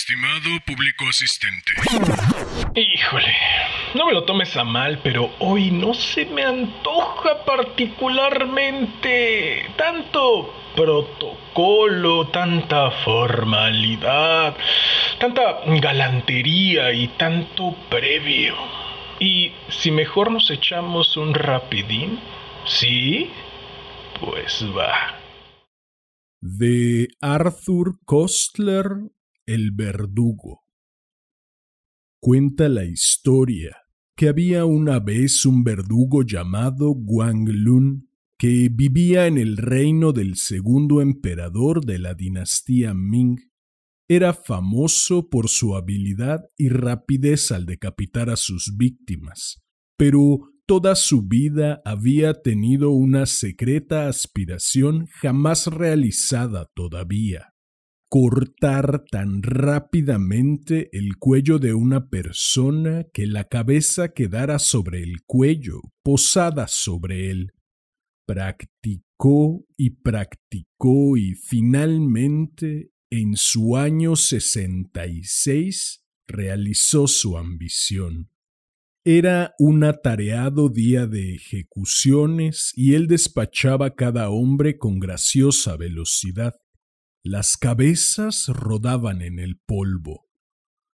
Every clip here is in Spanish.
Estimado público asistente. Híjole, no me lo tomes a mal, pero hoy no se me antoja particularmente tanto protocolo, tanta formalidad, tanta galantería y tanto previo. Y si mejor nos echamos un rapidín, ¿sí? Pues va. De Arthur Kostler el verdugo. Cuenta la historia que había una vez un verdugo llamado Guanglun Lun que vivía en el reino del segundo emperador de la dinastía Ming. Era famoso por su habilidad y rapidez al decapitar a sus víctimas, pero toda su vida había tenido una secreta aspiración jamás realizada todavía cortar tan rápidamente el cuello de una persona que la cabeza quedara sobre el cuello, posada sobre él. Practicó y practicó y finalmente en su año 66 realizó su ambición. Era un atareado día de ejecuciones y él despachaba cada hombre con graciosa velocidad. Las cabezas rodaban en el polvo.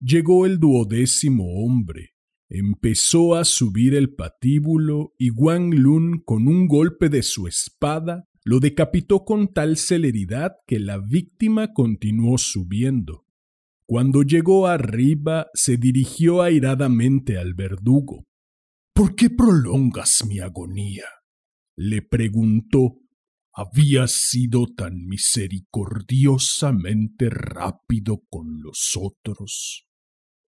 Llegó el duodécimo hombre. Empezó a subir el patíbulo y Wang Lun con un golpe de su espada lo decapitó con tal celeridad que la víctima continuó subiendo. Cuando llegó arriba, se dirigió airadamente al verdugo. ¿Por qué prolongas mi agonía? le preguntó había sido tan misericordiosamente rápido con los otros.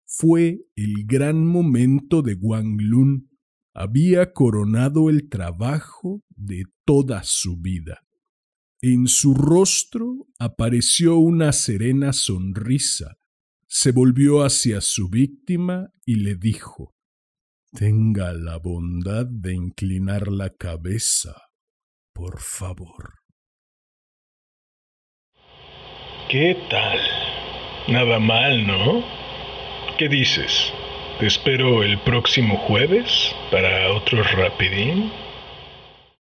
Fue el gran momento de Wang Lun. Había coronado el trabajo de toda su vida. En su rostro apareció una serena sonrisa. Se volvió hacia su víctima y le dijo Tenga la bondad de inclinar la cabeza por favor. ¿Qué tal? Nada mal, ¿no? ¿Qué dices? ¿Te espero el próximo jueves para otro rapidín?